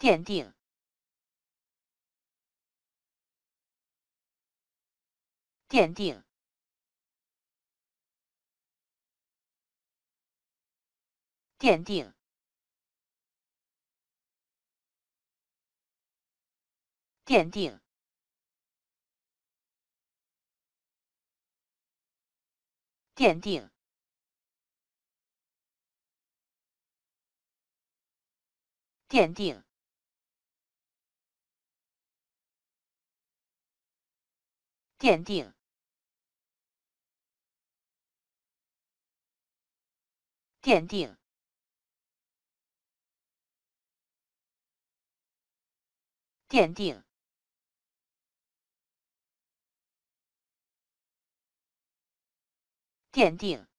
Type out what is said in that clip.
奠定，奠定，奠定，奠定，奠定，奠定。奠定，奠定，奠定，奠定。